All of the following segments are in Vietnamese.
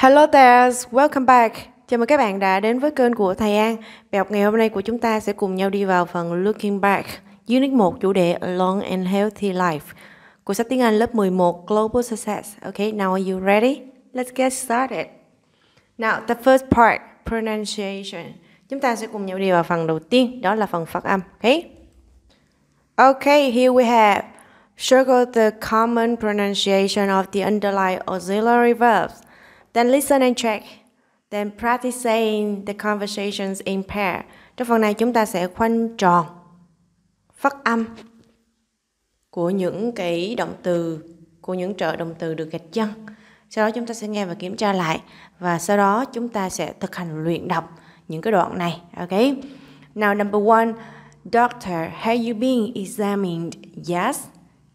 Hello there, welcome back. Chào mừng các bạn đã đến với kênh của Thầy An. Bài học ngày hôm nay của chúng ta sẽ cùng nhau đi vào phần Looking Back, Unit 1 chủ đề A Long and Healthy Life của sách tiếng Anh lớp 11 Global Success. Okay, now are you ready? Let's get started. Now, the first part, pronunciation. Chúng ta sẽ cùng nhau đi vào phần đầu tiên, đó là phần phát âm. Okay? Okay, here we have circle the common pronunciation of the underlying auxiliary verbs then listen and check, then practice saying the conversations in pair. Trong phần này chúng ta sẽ khoanh tròn phát âm của những cái động từ, của những trợ động từ được gạch chân. Sau đó chúng ta sẽ nghe và kiểm tra lại và sau đó chúng ta sẽ thực hành luyện đọc những cái đoạn này. Ok. Now number one, doctor, have you been examined? Yes.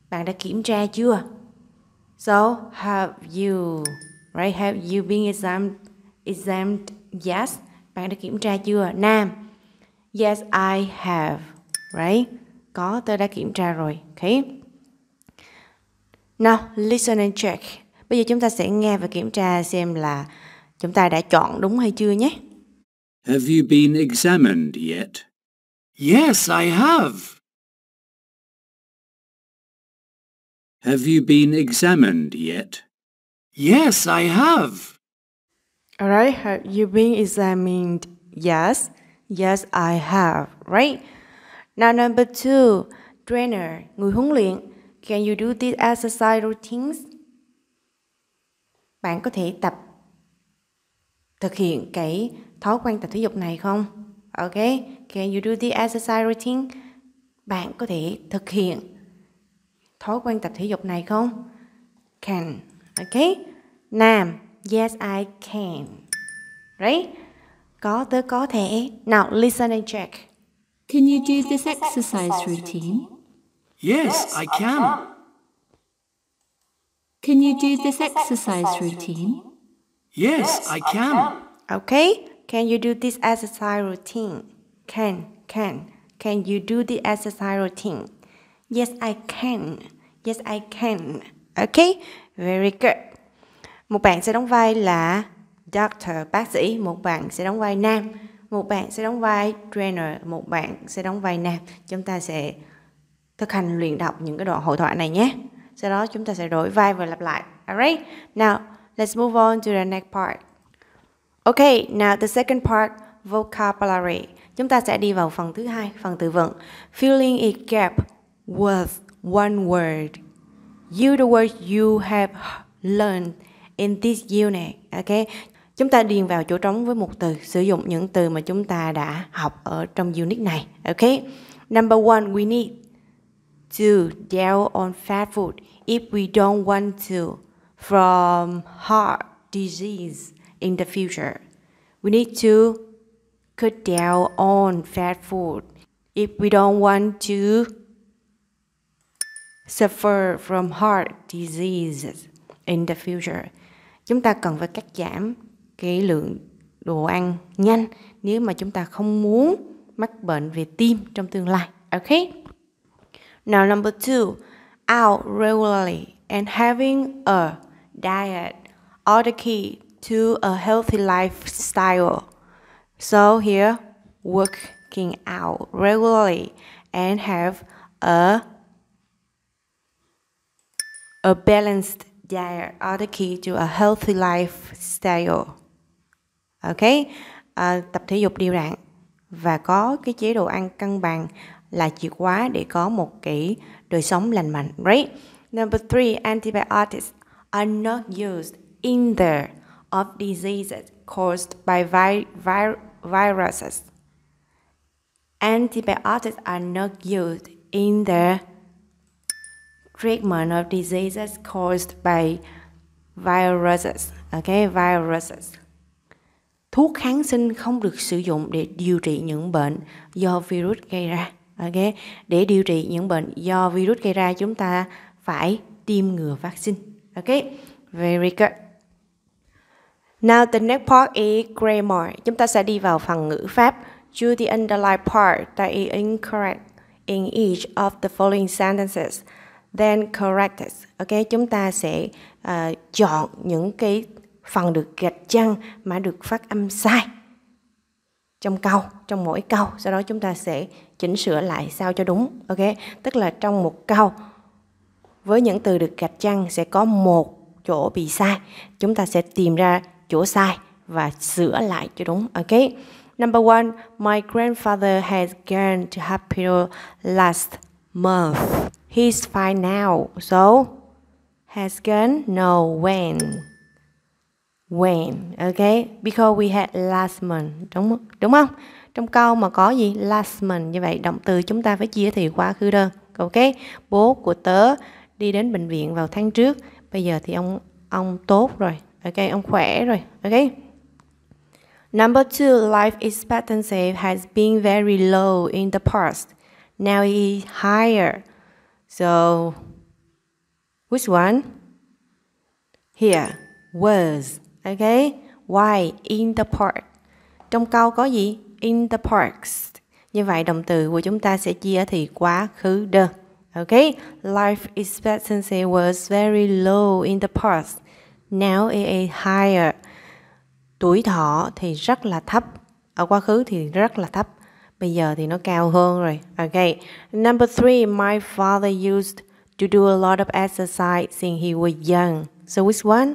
Bạn đã kiểm tra chưa? So, have you Right? Have you been examined? Examined? Yes. Bạn đã kiểm tra chưa? Nam. Yes, I have. Right? Có, tôi đã kiểm tra rồi. Okay. Now, listen and check. Bây giờ chúng ta sẽ nghe và kiểm tra xem là chúng ta đã chọn đúng hay chưa nhé. Have you been examined yet? Yes, I have. Have you been examined yet? Yes, I have. Alright, have you been examined? Yes, yes, I have, right? Now, number two, trainer, người huấn luyện. Can you do these exercise routines? Bạn có thể tập thực hiện cái thói quen tập thể dục này không? Ok, can you do the exercise routine? Bạn có thể thực hiện thói quen tập thể dục này không? Can Okay? Nam. Yes, I can. Right? Có tớ có thể. Now listen and check. Can you do this exercise routine? Yes, I can. Can you do this exercise routine? Yes, I can. Okay. Can you do this exercise routine? Can, can. Can you do the exercise routine? Yes, I can. Yes, I can. Ok, very good. Một bạn sẽ đóng vai là doctor, bác sĩ. Một bạn sẽ đóng vai nam. Một bạn sẽ đóng vai trainer. Một bạn sẽ đóng vai nam. Chúng ta sẽ thực hành luyện đọc những cái đoạn hội thoại này nhé. Sau đó chúng ta sẽ đổi vai và lặp lại. Alright, now let's move on to the next part. Ok, now the second part, vocabulary. Chúng ta sẽ đi vào phần thứ hai, phần từ vựng. Filling a gap with one word. You the words you have learned in this unit. Ok, chúng ta điền vào chỗ trống với một từ, sử dụng những từ mà chúng ta đã học ở trong unit này. Ok, number one, we need to dwell on fast food if we don't want to from heart disease in the future. We need to cut down on fast food if we don't want to suffer from heart diseases in the future. Chúng ta cần phải cắt giảm cái lượng đồ ăn nhanh nếu mà chúng ta không muốn mắc bệnh về tim trong tương lai. Ok? Now number two, out regularly and having a diet are the key to a healthy lifestyle. So here, working out regularly and have a A balanced diet are the key to a healthy lifestyle. Ok, à, tập thể dục đều đặn và có cái chế độ ăn cân bằng là chìa khóa để có một cái đời sống lành mạnh, right? Number three, antibiotics are not used in the of diseases caused by vi vi viruses. Antibiotics are not used in the treatment of diseases caused by viruses. Okay, viruses. Thuốc kháng sinh không được sử dụng để điều trị những bệnh do virus gây ra. Okay, để điều trị những bệnh do virus gây ra chúng ta phải tiêm ngừa vaccine. Okay, very good. Now the next part is grammar. Chúng ta sẽ đi vào phần ngữ pháp. Choose the underlined part that is incorrect in each of the following sentences then corrected. Ok, chúng ta sẽ uh, chọn những cái phần được gạch chăng mà được phát âm sai trong câu, trong mỗi câu. Sau đó chúng ta sẽ chỉnh sửa lại sao cho đúng. Ok, tức là trong một câu với những từ được gạch chăng sẽ có một chỗ bị sai. Chúng ta sẽ tìm ra chỗ sai và sửa lại cho đúng. Ok. Number one, my grandfather has gone to hospital last month. He's fine now. So, has gone? No, when? When, okay? Because we had last month. Đúng, đúng không? Trong câu mà có gì? Last month. Như vậy, động từ chúng ta phải chia thì quá khứ đơn. Ok? Bố của tớ đi đến bệnh viện vào tháng trước. Bây giờ thì ông ông tốt rồi. Ok, ông khỏe rồi. Ok? Number two, life expectancy has been very low in the past. Now it is higher. So, which one? Here, was. Okay? Why in the park? Trong câu có gì? In the parks. Như vậy động từ của chúng ta sẽ chia thì quá khứ the. Okay? Life expectancy was very low in the past. Now it is higher. Tuổi thọ thì rất là thấp. Ở quá khứ thì rất là thấp. Bây giờ thì nó cao hơn rồi. Okay. Number three, my father used to do a lot of exercise since he was young. So which one?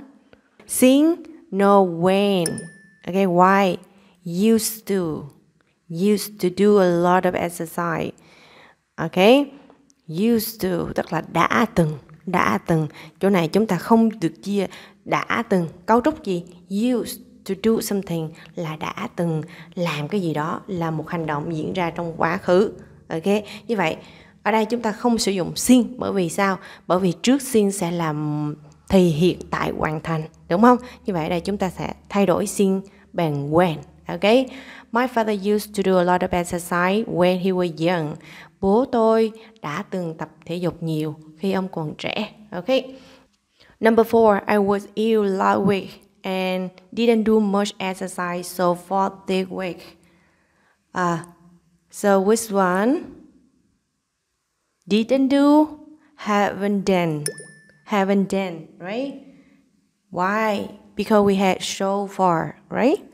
Sing, no when. Okay, why? Used to. Used to do a lot of exercise. Okay. Used to tức là đã từng, đã từng. Chỗ này chúng ta không được chia đã từng cấu trúc gì? Used to do something là đã từng làm cái gì đó là một hành động diễn ra trong quá khứ ok như vậy ở đây chúng ta không sử dụng sin bởi vì sao bởi vì trước sin sẽ làm thì hiện tại hoàn thành đúng không như vậy ở đây chúng ta sẽ thay đổi sin bằng when ok my father used to do a lot of exercise when he was young bố tôi đã từng tập thể dục nhiều khi ông còn trẻ ok number four I was ill last week and didn't do much exercise so for the week. Uh, so which one? Didn't do, haven't done, haven't done, right? Why? Because we had so far, right?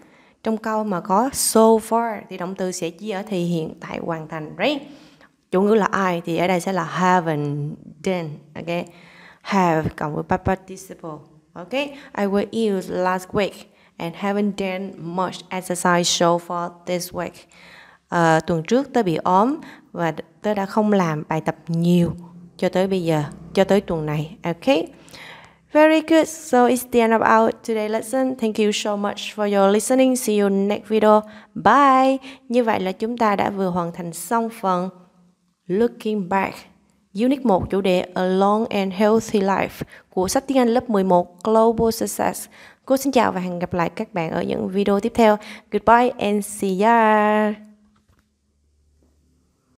Trong câu mà có so far thì động từ sẽ chia ở thì hiện tại hoàn thành, right? Chủ ngữ là ai thì ở đây sẽ là haven't done, okay? Have cộng với participle. Okay, I will use last week and haven't done much exercise so far this week. À, tuần trước tớ bị ốm và tớ đã không làm bài tập nhiều cho tới bây giờ, cho tới tuần này. Okay. Very good. So it's the end of our today lesson. Thank you so much for your listening. See you next video. Bye. Như vậy là chúng ta đã vừa hoàn thành xong phần looking back Unit 1 chủ đề A Long and Healthy Life của sách tiếng Anh lớp 11 Global Success. Cô xin chào và hẹn gặp lại các bạn ở những video tiếp theo. Goodbye and see ya!